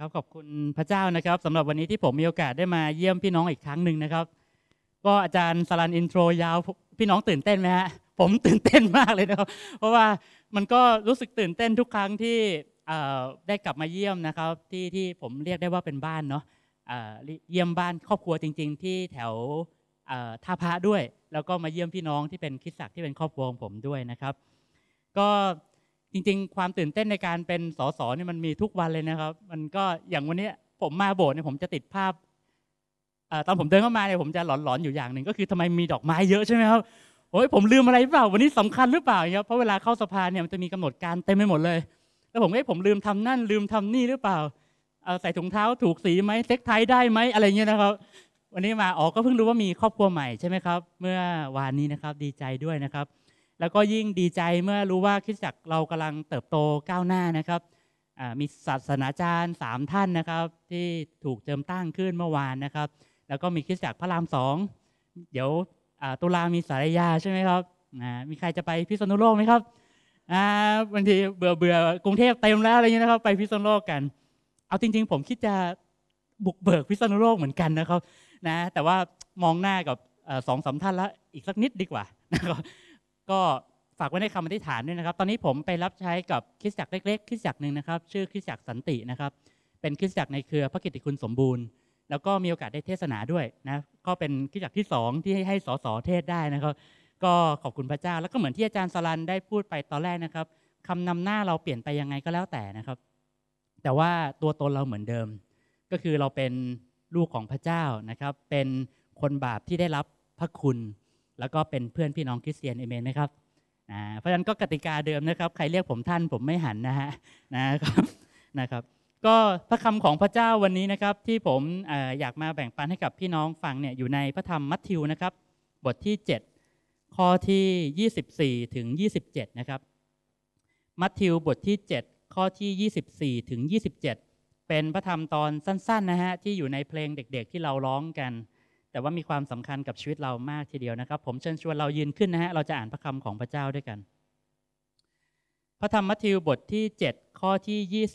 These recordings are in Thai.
ครับขอบคุณพระเจ้านะครับสำหรับวันนี้ที่ผมมีโอกาสได้มาเยี่ยมพี่น้องอีกครั้งหนึ่งนะครับ ก็อาจารย์สลันอินโทรยาวพี่น้องตื่นเต้นไหมฮะผมตื่นเต้นมากเลยนะครับเพราะว่ามันก็รู้สึกตื่นเต้นทุกครั้งที่ได้กลับมาเยี่ยมนะครับที่ที่ผมเรียกได้ว่าเป็นบ้านเนาะเยี่ยมบ้านครอบครัวจริง ๆ ที่แถวท่าพระด้วยแล้วก็มาเยี่ยมพี่น้องที่เป็นคิดศักที่เป็นครอบครัวของผมด้วยนะครับ ก็จริงๆความตื่นเต้นในการเป็นสสเนี่ยมันมีทุกวันเลยนะครับ มันก็อย่างวันนี้ผมมาโบสถ์เนี่ยผมจะติดภาพตอนผมเดินเข้ามาเนี่ยผมจะหลอนๆอยู่อย่างหนึ่งก็คือทำไมมีดอกไม้เยอะใช่ไหมครับโอ้ยผมลืมอะไรเปล่าวันนี้สำคัญหรือเปล่าครับ เพราะเวลาเข้าสภาเนี่ยมันจะมีกำหนดการเต็มไปหมดเลย แล้วผมเอ้ผมลืมทำนั่นลืมทำนี่หรือเปล่าใส่ถุงเท้าถูกสีไหมเซ็กไทได้ไหมอะไรเงี้ยนะครับ วันนี้มาออกก็เพิ่งรู้ว่ามีครอบครัวใหม่ใช่ไหมครับ เมื่อวานนี้นะครับดีใจด้วยนะครับแล้วก็ยิ่งดีใจเมื่อรู้ว่าคริสตจักรเรากำลังเติบโตก้าวหน้านะครับมีศาสนาจารย์สามท่านนะครับ ที่ถูกเจิมตั้งขึ้นเมื่อวานนะครับ แล้วก็มีคริสตจักรพระรามสอง เดี๋ยวตุลามีสารยาใช่ไหมครับมีใครจะไปพิษณุโลกไหมครับบางทีเบื่อเบื่อกรุงเทพเต็มแล้วอะไรเงี้ยนะครับ ไปพิษณุโลกกัน เอาจริงๆ ผมคิดจะบุกเบิกพิษณุโลกเหมือนกันนะครับ นะแต่ว่ามองหน้ากับสองสามท่านแล้วอีกสักนิดดีกว่านะครับก็ฝากไว้ในคำอธิษฐานด้วยนะครับ ตอนนี้ผมไปรับใช้กับคริสตจักรเล็ก ๆ คริสตจักรหนึ่งนะครับ ชื่อคริสตจักรสันตินะครับ เป็นคริสตจักรในเครือพระกิตติคุณสมบูรณ์ แล้วก็มีโอกาสได้เทศนาด้วยนะก็เป็นคริสตจักรที่2ที่ให้สอสอเทศได้นะครับ ก็ขอบคุณพระเจ้า แล้วก็เหมือนที่อาจารย์สลันได้พูดไปตอนแรกนะครับคำนำหน้าเราเปลี่ยนไปยังไงก็แล้วแต่นะครับ แต่ว่าตัวตนเราเหมือนเดิม ก็คือเราเป็นลูกของพระเจ้านะครับ เป็นคนบาปที่ได้รับพระคุณแล้วก็เป็นเพื่อนพี่น้องคริสเตียนเอเมนไหมครับนะเพราะฉะนั้นก็กติกาเดิมนะครับ ใครเรียกผมท่านผมไม่หันนะฮะนะครับนะครับ ก็พระคำของพระเจ้าวันนี้นะครับที่ผมอยากมาแบ่งปันให้กับพี่น้องฟังเนี่ยอยู่ในพระธรรมมัทธิวนะครับบทที่ 7 ข้อที่ 24ถึง27 นะครับ มัทธิวบทที่ 7 ข้อที่ 24ถึง27 เป็นพระธรรมตอนสั้นๆนะฮะที่อยู่ในเพลงเด็กๆที่เราร้องกันแต่ว่ามีความสำคัญกับชีวิตเรามากทีเดียวนะครับ ผมเชิญชวนเรายืนขึ้นนะฮะเราจะอ่านพระคำของพระเจ้าด้วยกัน พระธรรมมัทธิวบทที่ 7 ข้อที่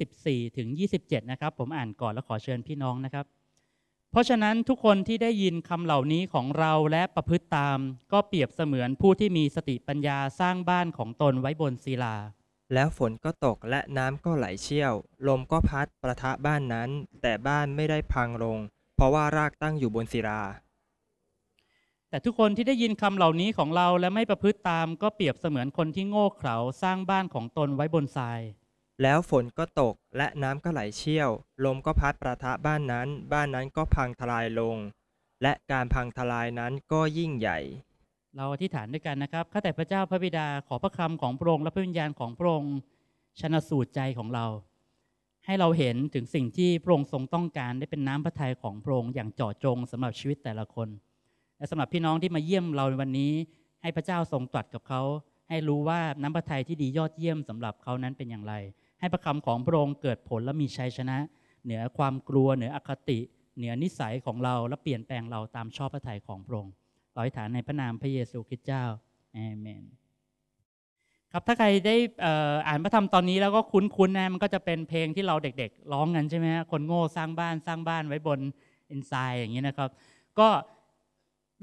24ถึง27นะครับผมอ่านก่อนแล้วขอเชิญพี่น้องนะครับ เพราะฉะนั้นทุกคนที่ได้ยินคำเหล่านี้ของเราและประพฤติตาม ก็เปรียบเสมือนผู้ที่มีสติปัญญาสร้างบ้านของตนไว้บนศิลา แล้วฝนก็ตกและน้ำก็ไหลเชี่ยว ลมก็พัดประทะบ้านนั้น แต่บ้านไม่ได้พังลง เพราะว่ารากตั้งอยู่บนศิลาแต่ทุกคนที่ได้ยินคำเหล่านี้ของเราและไม่ประพฤติตามก็เปรียบเสมือนคนที่โง่เขลาสร้างบ้านของตนไว้บนทราย แล้วฝนก็ตกและน้ำก็ไหลเชี่ยวลมก็พัดประทะบ้านนั้น บ้านนั้นก็พังทลายลง และการพังทลายนั้นก็ยิ่งใหญ่ เราอธิษฐานด้วยกันนะครับข้าแต่พระเจ้าพระบิดาขอพระคำของพระองค์และพระวิญญาณของพระองค์ชนะสูตรใจของเรา ให้เราเห็นถึงสิ่งที่พระองค์ทรงต้องการได้เป็นน้ำพระทัยของพระองค์อย่างเจาะจงสำหรับชีวิตแต่ละคนและสำหรับพี่น้องที่มาเยี่ยมเราในวันนี้ให้พระเจ้าทรงตรัสกับเขาให้รู้ว่าน้ำพระทัยที่ดียอดเยี่ยมสำหรับเขานั้นเป็นอย่างไร ให้พระคำของพระองค์เกิดผลและมีชัยชนะ เหนือความกลัวเหนืออคติ เหนือนิสัยของเราและเปลี่ยนแปลงเราตามชอบพระทัยของพระองค์ลอยฐานในพระนามพระเยซูคริสต์เจ้าอเมนครับถ้าใครได้อ่านพระธรรมตอนนี้แล้วก็คุ้นๆนะมันก็จะเป็นเพลงที่เราเด็ก ๆ ร้องกันใช่ไหมฮะคนโง่สร้างบ้านสร้างบ้านไว้บนอินไซด์อย่างนี้นะครับ ก็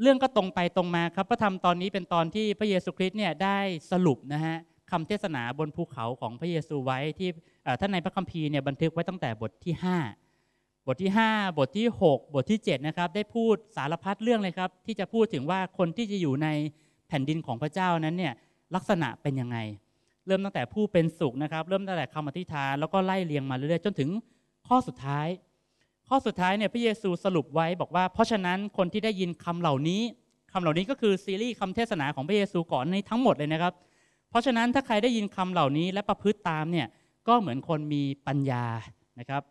เรื่องก็ตรงไปตรงมาครับพระธรรมตอนนี้เป็นตอนที่พระเยซูคริสต์เนี่ยได้สรุปนะฮะคำเทศนาบนภูเขาของพระเยซูไว้ที่ท่านในพระคัมภีร์เนี่ยบันทึกไว้ตั้งแต่บทที่ 5 บทที่ 5 บทที่ 6 บทที่7นะครับได้พูดสารพัดเรื่องเลยครับที่จะพูดถึงว่าคนที่จะอยู่ในแผ่นดินของพระเจ้านั้นเนี่ยลักษณะเป็นยังไงเริ่มตั้งแต่ผู้เป็นสุขนะครับเริ่มตั้งแต่คำอธิษฐานแล้วก็ไล่เรียงมาเรื่อยๆจนถึงข้อสุดท้ายข้อสุดท้ายเนี่ยพระเยซูสรุปไว้บอกว่า เพราะฉะนั้นคนที่ได้ยินคำเหล่านี้คำเหล่านี้ก็คือซีรีส์คำเทศนาของพระเยซูก่อนในทั้งหมดเลยนะครับเพราะฉะนั้นถ้าใครได้ยินคำเหล่านี้และประพฤติตามเนี่ยก็เหมือนคนมีปัญญานะครับ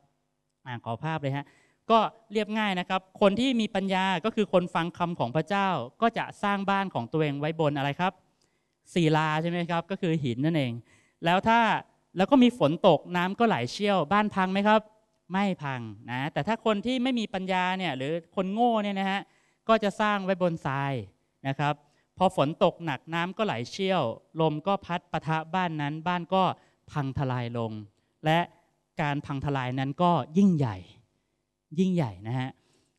อ่านขอภาพเลยฮะก็เรียบง่ายนะครับ คนที่มีปัญญาก็คือคนฟังคำของพระเจ้าก็จะสร้างบ้านของตัวเองไว้บนอะไรครับศีลาใช่ไหมครับ ก็คือหินนั่นเอง แล้วถ้าแล้วก็มีฝนตกน้ำก็ไหลเชี่ยวบ้านพังไหมครับไม่พังนะแต่ถ้าคนที่ไม่มีปัญญาเนี่ย หรือคนโง่เนี่ยนะฮะก็จะสร้างไว้บนทรายนะครับ พอฝนตกหนักน้ำก็ไหลเชี่ยว ลมก็พัดปะทะบ้านนั้น บ้านก็พังทลายลง และการพังทลายนั้นก็ยิ่งใหญ่ ยิ่งใหญ่นะฮะ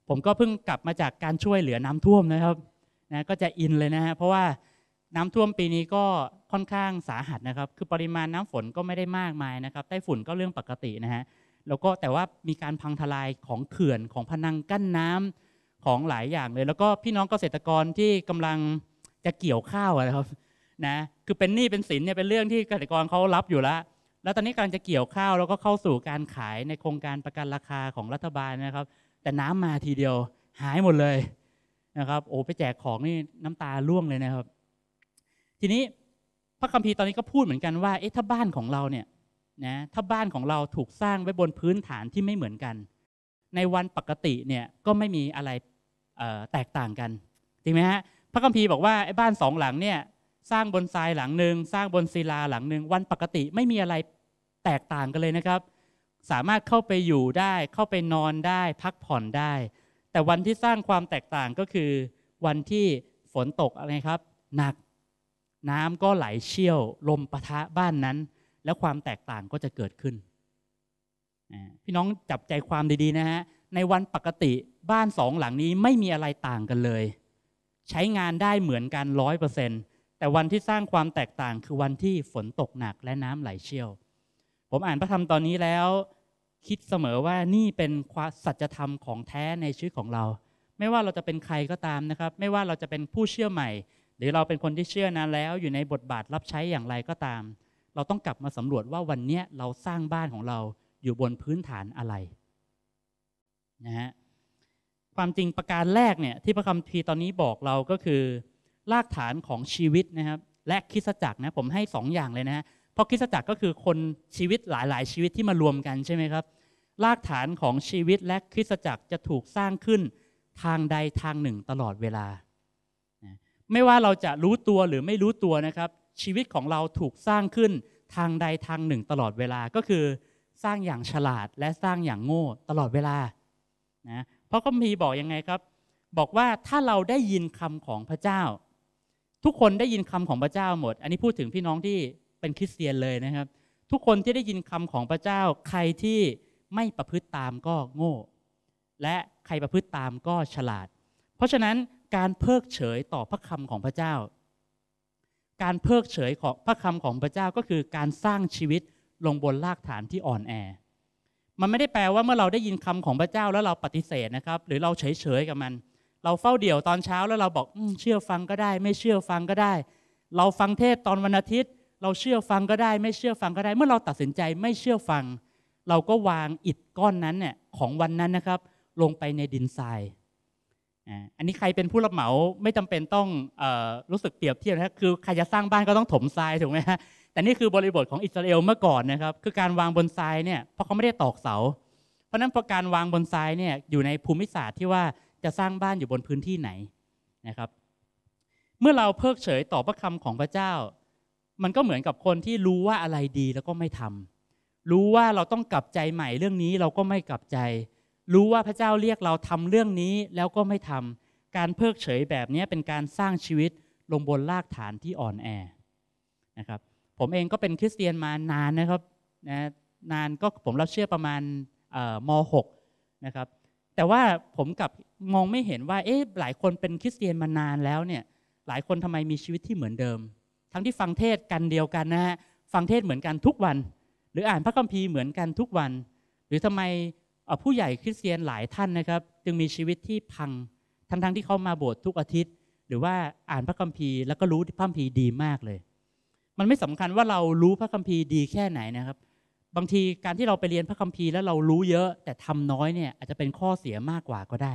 ผมก็เพิ่งกลับมาจากการช่วยเหลือน้ำท่วมนะครับนะก็จะอินเลยนะฮะเพราะว่าน้ำท่วมปีนี้ก็ค่อนข้างสาหัสนะครับ คือปริมาณน้ำฝนก็ไม่ได้มากมายนะครับไต้ฝุ่นก็เรื่องปกตินะฮะแล้วก็แต่ว่ามีการพังทลายของเขื่อนของพนังกั้นน้ำของหลายอย่างเลย แล้วก็พี่น้องเกษตรกรที่กำลังจะเกี่ยวข้าวนะครับนะคือเป็นหนี้เป็นสินเนี่ยเป็นเรื่องที่เกษตรกรเขารับอยู่แล้วแล้วตอนนี้กำลังจะเกี่ยวข้าวแล้วก็เข้าสู่การขายในโครงการประกันราคาของรัฐบาลนะครับ แต่น้ำมาทีเดียวหายหมดเลยนะครับ โอ้ไปแจกของนี่น้ำตาร่วงเลยนะครับ ทีนี้พระคัมภีร์ตอนนี้ก็พูดเหมือนกันว่าเอ๊ะถ้าบ้านของเราเนี่ยนะถ้าบ้านของเราถูกสร้างไว้บนพื้นฐานที่ไม่เหมือนกัน ในวันปกติเนี่ย ก็ไม่มีอะไรแตกต่างกันจริงไหมฮะพระคัมภีร์บอกว่าไอ้บ้านสองหลังเนี่ยสร้างบนทรายหลังหนึ่งสร้างบนศิลาหลังหนึ่งวันปกติไม่มีอะไรแตกต่างกันเลยนะครับ สามารถเข้าไปอยู่ได้ เข้าไปนอนได้พักผ่อนได้ แต่วันที่สร้างความแตกต่างก็คือ วันที่ฝนตกอะไรครับ หนักน้ำก็ไหลเชี่ยว ลมปะทะบ้านนั้นแล้วความแตกต่างก็จะเกิดขึ้น พี่น้องจับใจความดีๆ นะฮะ ในวันปกติบ้านสองหลังนี้ไม่มีอะไรต่างกันเลย ใช้งานได้เหมือนกันร้อยเปอร์เซ็นต์แต่วันที่สร้างความแตกต่างคือวันที่ฝนตกหนักและน้ำไหลเชี่ยว ผมอ่านพระธรรมตอนนี้แล้ว คิดเสมอว่านี่เป็นความสัจธรรมของแท้ในชีวิตของเรา ไม่ว่าเราจะเป็นใครก็ตามนะครับ ไม่ว่าเราจะเป็นผู้เชื่อใหม่ หรือเราเป็นคนที่เชื่อนานแล้วอยู่ในบทบาทรับใช้อย่างไรก็ตามเราต้องกลับมาสำรวจว่าวันนี้เราสร้างบ้านของเราอยู่บนพื้นฐานอะไรนะฮะความจริงประการแรกเนี่ยที่พระคัมภีร์ตอนนี้บอกเราก็คือรากฐานของชีวิตนะครับ และคิสจักรนะ ผมให้2ออย่างเลยนะฮะเพราะคิสจักรก็คือคนชีวิตหลายๆชีวิตที่มารวมกันใช่ไหมครับรากฐานของชีวิตและคิสจักรจะถูกสร้างขึ้นทางใดทางหนึ่งตลอดเวลา ไม่ว่าเราจะรู้ตัวหรือไม่รู้ตัวนะครับชีวิตของเราถูกสร้างขึ้นทางใดทางหนึ่งตลอดเวลาก็คือสร้างอย่างฉลาดและสร้างอย่างโง่ตลอดเวลานะเพราะก็มีบอกยังไงครับ บอกว่าถ้าเราได้ยินคำของพระเจ้า ทุกคนได้ยินคำของพระเจ้าหมด อันนี้พูดถึงพี่น้องที่เป็นคริสเตียนเลยนะครับ ทุกคนที่ได้ยินคำของพระเจ้าใครที่ไม่ประพฤติตามก็โง่ และใครประพฤติตามก็ฉลาด เพราะฉะนั้นการเพิกเฉยต่อพระคำของพระเจ้าการเพิกเฉยของพระคำของพระเจ้าก็คือการสร้างชีวิตลงบนรากฐานที่อ่อนแอ มันไม่ได้แปลว่าเมื่อเราได้ยินคำของพระเจ้าแล้วเราปฏิเสธนะครับ หรือเราเฉยเฉยกับมัน เราเฝ้าเดี่ยวตอนเช้าแล้วเราบอกอเชื่อฟังก็ได้ ไม่เชื่อฟังก็ได้ เราฟังเทศตอนวันอาทิตย์ เราเชื่อฟังก็ได้ ไม่เชื่อฟังก็ได้ เมื่อเราตัดสินใจไม่เชื่อฟัง เราก็วางอิฐก้อนนั้นเนี่ยของวันนั้นนะครับ ลงไปในดินทรายอันนี้ใครเป็นผู้รับเหมาไม่จำเป็นต้องรู้สึกเปรียบเทียบนะคือใครจะสร้างบ้านก็ต้องถมทรายถูกไหมฮะแต่นี่คือบริบทของอิสราเอลเมื่อก่อนนะครับคือการวางบนทรายเนี่ยเพราะเขาไม่ได้ตอกเสาเพราะนั้นพอการวางบนทรายเนี่ยอยู่ในภูมิศาสตร์ที่ว่าจะสร้างบ้านอยู่บนพื้นที่ไหนนะครับ เมื่อเราเพิกเฉยต่อพระคำของพระเจ้า มันก็เหมือนกับคนที่รู้ว่าอะไรดีแล้วก็ไม่ทำ รู้ว่าเราต้องกลับใจใหม่เรื่องนี้เราก็ไม่กลับใจรู้ว่าพระเจ้าเรียกเราทำเรื่องนี้แล้วก็ไม่ทำการเพิกเฉยแบบนี้เป็นการสร้างชีวิตลงบนรากฐานที่อ่อนแอนะครับ ผมเองก็เป็นคริสเตียนมานานนะครับนะนานก็ผมรับเชื่อประมาณม .6 นะครับ แต่ว่าผมกับมองไม่เห็นว่า เอ๊ะ หลายคนเป็นคริสเตียนมานานแล้วเนี่ย หลายคนทำไมมีชีวิตที่เหมือนเดิม ทั้งที่ฟังเทศกันเดียวกันนะฮะฟังเทศเหมือนกันทุกวัน หรืออ่านพระคัมภีร์เหมือนกันทุกวัน หรือทำไมผู้ใหญ่คริสเตียนหลายท่านนะครับ จึงมีชีวิตที่พังทั้งๆทที่เขามาโบสถ์ทุกอาทิตย์ หรือว่าอ่านพระคัมภีร์แล้วก็รู้พระคัมภีร์ดีมากเลย มันไม่สำคัญว่าเรารู้พระคัมภีร์ดีแค่ไหนนะครับ บางทีการที่เราไปเรียนพระคัมภีร์แล้วเรารู้เยอะ แต่ทำน้อยเนี่ยอาจจะเป็นข้อเสียมากกว่าก็ได้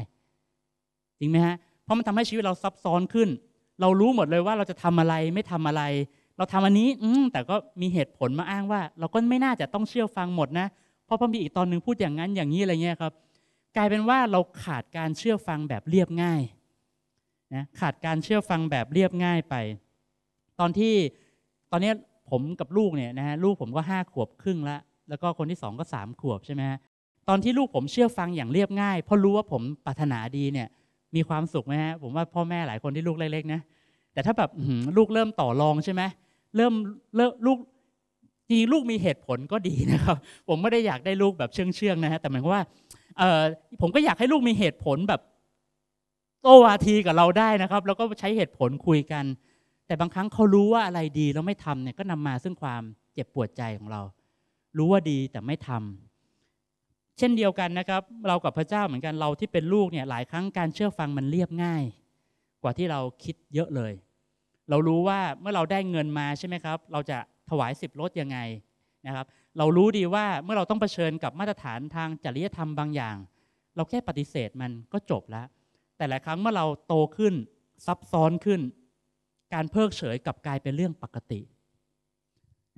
จริงไหมฮะเพราะมันทำให้ชีวิตเราซับซ้อนขึ้น เรารู้หมดเลยว่าเราจะทำอะไรไม่ทำอะไร เราทำอันนี้อืแต่ก็มีเหตุผลมาอ้างว่า เราก็ไม่น่าจะต้องเชื่อฟังหมดนะราะพระมีอีกตอนหนึ่งพูดอย่างนั้นอย่างนี้อะไรเงี้ยครับ กลายเป็นว่าเราขาดการเชื่อฟังแบบเรียบง่ายนะขาดการเชื่อฟังแบบเรียบง่ายไป ตอนที่ตอนนี้ผมกับลูกเนี่ยนะฮะลูกผมก็ห้าขวบครึ่งละแล้วก็คนที่สองก็สามขวบใช่ไหมฮะตอนที่ลูกผมเชื่อฟังอย่างเรียบง่ายเพราะรู้ว่าผมปรารถนาดีเนี่ย มีความสุขไหมฮะผมว่าพ่อแม่หลายคนที่ลูกเล็กๆนะแต่ถ้าแบบลูกเริ่มต่อรองใช่ไหมเริ่มเลิ่ลูกจริงลูกมีเหตุผลก็ดีนะครับ ผมไม่ได้อยากได้ลูกแบบเชื่องเชื่องนะฮะแต่หมายความว่าผมก็อยากให้ลูกมีเหตุผลแบบโตวาทีกับเราได้นะครับ แล้วก็ใช้เหตุผลคุยกัน แต่บางครั้งเขารู้ว่าอะไรดีแล้วไม่ทำเนี่ยก็นำมาซึ่งความเจ็บปวดใจของเรา รู้ว่าดีแต่ไม่ทำ เช่นเดียวกันนะครับ เรากับพระเจ้าเหมือนกันเราที่เป็นลูกเนี่ยหลายครั้งการเชื่อฟังมันเรียบง่าย กว่าที่เราคิดเยอะเลย เรารู้ว่าเมื่อเราได้เงินมาใช่ไหมครับ เราจะถวายสิบรถยังไงนะครับ เรารู้ดีว่าเมื่อเราต้องเผชิญกับมาตรฐานทางจริยธรรมบางอย่าง เราแค่ปฏิเสธมันก็จบแล้ว แต่หลายครั้งเมื่อเราโตขึ้นซับซ้อนขึ้น การเพิกเฉยกับกลายเป็นเรื่องปกติ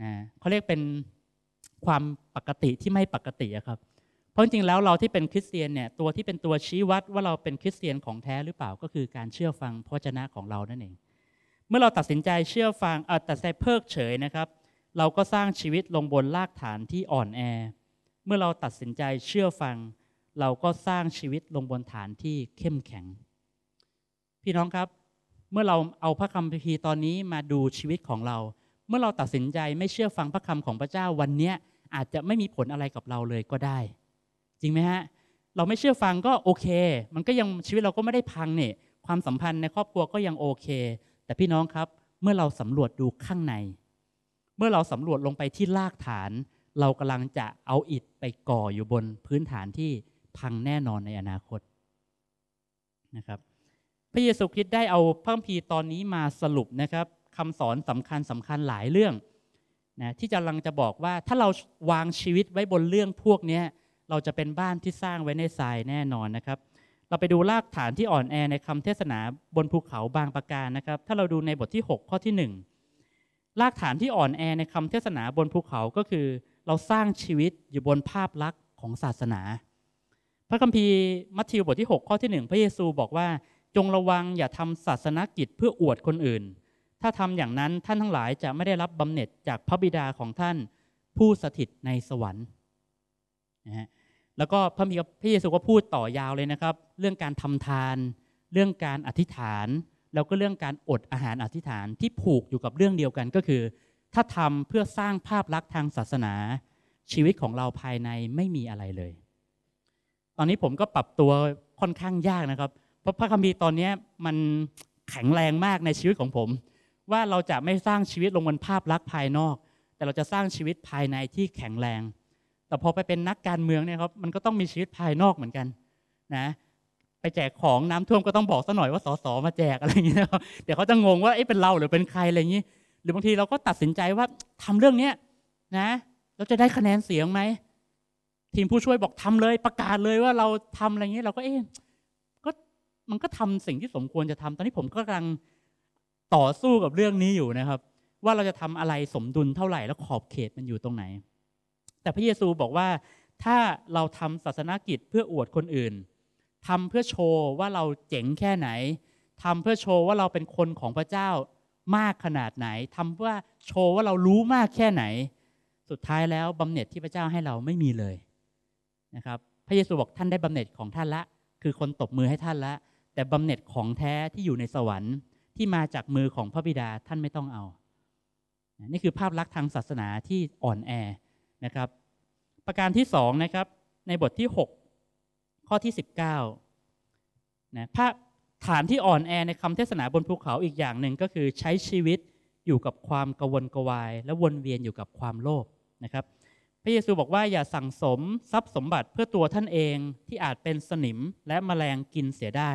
นะเขาเรียกเป็นความปกติที่ไม่ปกติครับ เพราะจริงแล้วเราที่เป็นคริสเตียนเนี่ยตัวที่เป็นตัวชี้วัดว่าเราเป็นคริสเตียนของแท้หรือเปล่าก็คือการเชื่อฟังพระเจนะของเรานั่นเอง เมื่อเราตัดสินใจเชื่อฟังเออตัดสินใจเพิกเฉยนะครับเราก็สร้างชีวิตลงบนรากฐานที่อ่อนแอ เมื่อเราตัดสินใจเชื่อฟัง เราก็สร้างชีวิตลงบนฐานที่เข้มแข็ง พี่น้องครับเมื่อเราเอาพระคำพีตอนนี้มาดูชีวิตของเรา เมื่อเราตัดสินใจไม่เชื่อฟังพระคำของพระเจ้าวันนี้อาจจะไม่มีผลอะไรกับเราเลยก็ได้ จริงไหมฮะ เราไม่เชื่อฟังก็โอเค มันก็ยังชีวิตเราก็ไม่ได้พังเนี่ยความสัมพันธ์ในครอบครัวก็ยังโอเค แต่พี่น้องครับเมื่อเราสำรวจดูข้างในมื่อเราสำรวจลงไปที่รากฐาน เรากำลังจะเอาอิฐไปก่ออยู่บนพื้นฐานที่พังแน่นอนในอนาคตนะครับ พระเยซูคริสต์ได้เอาพระคัมภีร์ตอนนี้มาสรุปนะครับคำสอนสำคัญสำคัญหลายเรื่องนะที่กำลังจะบอกว่าถ้าเราวางชีวิตไว้บนเรื่องพวกนี้เราจะเป็นบ้านที่สร้างไว้ในทรายแน่นอนนะครับเราไปดูรากฐานที่อ่อนแอในคำเทศนาบนภูเขาบางประการนะครับถ้าเราดูในบทที่ 6 ข้อที่ 1รากฐานที่อ่อนแอในคำเทศนาบนภูเขาก็คือ เราสร้างชีวิตอยู่บนภาพลักษณ์ของศาสนา พระคัมภีร์มัทธิวบทที่ 6 ข้อที่ 1 พระเยซูบอกว่า จงระวังอย่าทำศาสนกิจเพื่ออวดคนอื่น ถ้าทำอย่างนั้นท่านทั้งหลายจะไม่ได้รับบำเหน็จจากพระบิดาของท่านผู้สถิตในสวรรค์นะฮะแล้วก็พระมีพระเยซูก็พูดต่อยาวเลยนะครับ เรื่องการทำทาน เรื่องการอธิษฐานแล้วก็เรื่องการอดอาหารอธิษฐานที่ผูกอยู่กับเรื่องเดียวกันก็คือ ถ้าทำเพื่อสร้างภาพลักษณ์ทางศาสนา ชีวิตของเราภายในไม่มีอะไรเลย ตอนนี้ผมก็ปรับตัวค่อนข้างยากนะครับ เพราะพระคัมภีร์ตอนนี้มันแข็งแรงมากในชีวิตของผม ว่าเราจะไม่สร้างชีวิตลงบนภาพลักษณ์ภายนอก แต่เราจะสร้างชีวิตภายในที่แข็งแรง แต่พอไปเป็นนักการเมืองเนี่ยครับ มันก็ต้องมีชีวิตภายนอกเหมือนกัน นะไปแจกของน้ำท่วมก็ต้องบอกซะหน่อยว่าสสมาแจกอะไรอย่างเงี้ยเดี๋ยวเขาจะงงว่าเอ้เป็นเราหรือเป็นใครอะไรอย่างงี้ หรือบางทีเราก็ตัดสินใจว่าทำเรื่องเนี้ยนะ เราจะได้คะแนนเสียงไหมทีมผู้ช่วยบอกทำเลย ประกาศเลยว่าเราทำอะไรเงี้ยเราก็เอ๊ก็มันก็ทำสิ่งที่สมควรจะทำ ตอนนี้ผมก็กำลังต่อสู้กับเรื่องนี้อยู่นะครับ ว่าเราจะทำอะไรสมดุลเท่าไหร่ แล้วขอบเขตมันอยู่ตรงไหน แต่พระเยซูบอกว่า ถ้าเราทำศาสนกิจเพื่ออวดคนอื่นทำเพื่อโชว์ว่าเราเจ๋งแค่ไหนทำเพื่อโชว์ว่าเราเป็นคนของพระเจ้ามากขนาดไหนทำเพื่อโชว์ว่าเรารู้มากแค่ไหน สุดท้ายแล้วบำเหน็จที่พระเจ้าให้เราไม่มีเลยนะครับ พระเยซูบอกท่านได้บำเหน็จของท่านละ คือคนตบมือให้ท่านละ แต่บำเหน็จของแท้ที่อยู่ในสวรรค์ที่มาจากมือของพระบิดาท่านไม่ต้องเอา นี่คือภาพลักษณ์ทางศาสนาที่อ่อนแอนะครับ ประการที่สองนะครับในบทที่6ข้อที่ 19นะพระฐานที่อ่อนแอในคำเทศนาบนภูเขาอีกอย่างหนึ่งก็คือใช้ชีวิตอยู่กับความกวนกวาย และวนเวียนอยู่กับความโลภนะครับ พระเยซูบอกว่าอย่าสั่งสมทรัพย์สมบัติเพื่อตัวท่านเองที่อาจเป็นสนิมและมแมลงกินเสียได้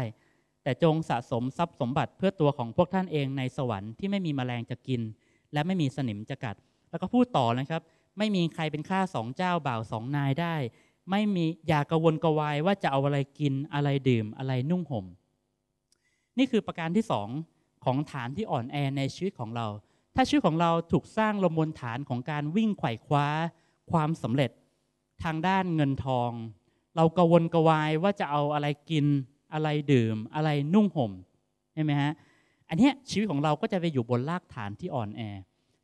แต่จงสะสมทรัพย์สมบัติเพื่อตัวของพวกท่านเองในสวรรค์ที่ไม่มีมแมลงจะกิน และไม่มีสนิมจะกัด แล้วก็พูดต่อนะครับไม่มีใครเป็นข้าสองเจ้าบ่าวสองนายได้ไม่มีอย่ากกังวลกวายว่าจะเอาอะไรกินอะไรดื่มอะไรนุ่งห่มนี่คือประการที่สองของฐานที่อ่อนแอในชีวิตของเรา ถ้าชีวิตของเราถูกสร้างลมบนฐานของการวิ่งไขว่คว้า ความสำเร็จ ทางด้านเงินทอง เรากังวลกวายว่าจะเอาอะไรกิน อะไรดื่มอะไรนุ่งห่มใช่ไหมฮะอันนี้ชีวิตของเราก็จะไปอยู่บนรากฐานที่อ่อนแอ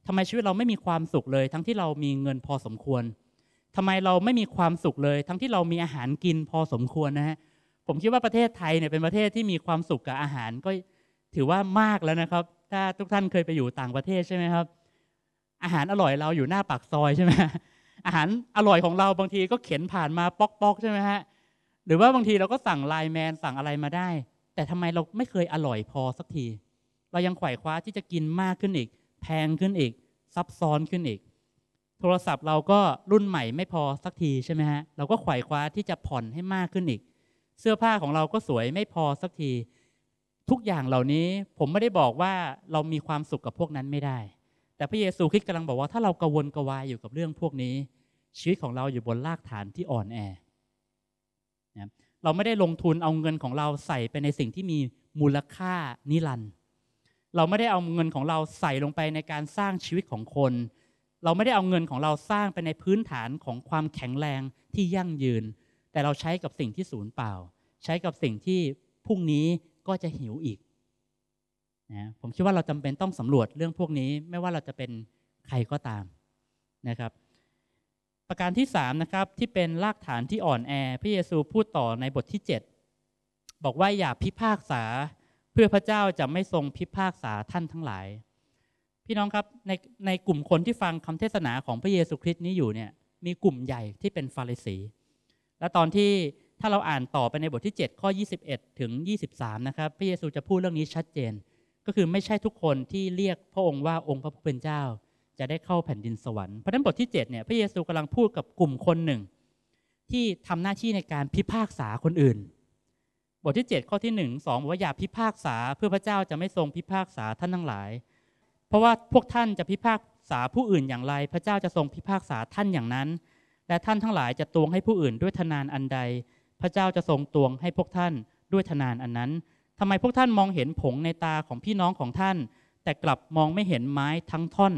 ทำไมชีวิตเราไม่มีความสุขเลย ทั้งที่เรามีเงินพอสมควรทำไมเราไม่มีความสุขเลยทั้งที่เรามีอาหารกินพอสมควรนะฮะผมคิดว่าประเทศไทยเนี่ยเป็นประเทศที่มีความสุขกับอาหารก็ถือว่ามากแล้วนะครับ ถ้าทุกท่านเคยไปอยู่ต่างประเทศใช่ไหมครับอาหารอร่อยเราอยู่หน้าปากซอยใช่ไหมอาหารอร่อยของเราบางทีก็เข็นผ่านมาปอกๆใช่ไหมฮะหรือว่าบางทีเราก็สั่งไลน์แมนสั่งอะไรมาได้ แต่ทำไมเราไม่เคยอร่อยพอสักที เรายังไขว่คว้าที่จะกินมากขึ้นอีก แพงขึ้นอีก ซับซ้อนขึ้นอีกโทรศัพท์เราก็รุ่นใหม่ไม่พอสักทีใช่ไหมฮะ เราก็ไขว่คว้าที่จะผ่อนให้มากขึ้นอีก เสื้อผ้าของเราก็สวยไม่พอสักที ทุกอย่างเหล่านี้ผมไม่ได้บอกว่าเรามีความสุขกับพวกนั้นไม่ได้ แต่พระเยซูคริสต์กำลังบอกว่าถ้าเรากังวลกวายอยู่กับเรื่องพวกนี้ ชีวิตของเราอยู่บนรากฐานที่อ่อนแอนะเราไม่ได้ลงทุนเอาเงินของเราใส่ไปในสิ่งที่มีมูลค่านิรันดร์เราไม่ได้เอาเงินของเราใส่ลงไปในการสร้างชีวิตของคนเราไม่ได้เอาเงินของเราสร้างไปในพื้นฐานของความแข็งแรงที่ยั่งยืน แต่เราใช้กับสิ่งที่สูญเปล่า ใช้กับสิ่งที่พรุ่งนี้ก็จะหิวอีกนะผมคิดว่าเราจำเป็นต้องสำรวจเรื่องพวกนี้ไม่ว่าเราจะเป็นใครก็ตามนะครับ ประการที่3นะครับที่เป็นรากฐานที่อ่อนแอพระเยซูพูดต่อในบทที่7 บอกว่าอย่าพิพากษาเพื่อพระเจ้าจะไม่ทรงพิพากษาท่านทั้งหลายพี่น้องครับในในกลุ่มคนที่ฟังคำเทศนาของพระเยซูคริสต์นี้อยู่เนี่ยมีกลุ่มใหญ่ที่เป็นฟาริสี และตอนที่ถ้าเราอ่านต่อไปในบทที่7ข้อ21ถึง23นะครับพระเยซูจะพูดเรื่องนี้ชัดเจน ก็คือไม่ใช่ทุกคนที่เรียกพระองค์ว่าองค์พระผู้เป็นเจ้า จะได้เข้าแผ่นดินสวรรค์เพราะนั้นบทที่7เนี่ยพระเยซูกำลังพูดกับกลุ่มคนหนึ่ง ที่ทำหน้าที่ในการพิพากษาคนอื่น บทที่ 7 ข้อที่ 1 2บอกว่าอย่าพิพากษาเพื่อพระเจ้าจะไม่ทรงพิพากษาท่านทั้งหลายราะว่าพวกท่านจะพิพากษาผู้อื่นอย่างไร พระเจ้าจะทรงพิพากษาท่านอย่างนั้นและท่านทั้งหลายจะตวงให้ผู้อื่นด้วยทนานอันใด พระเจ้าจะทรงตวงให้พวกท่านด้วยทนานอันนั้น ทำไมพวกท่านมองเห็นผงในตาของพี่น้องของท่าน แต่กลับมองไม่เห็นไม้ทั้งท่อน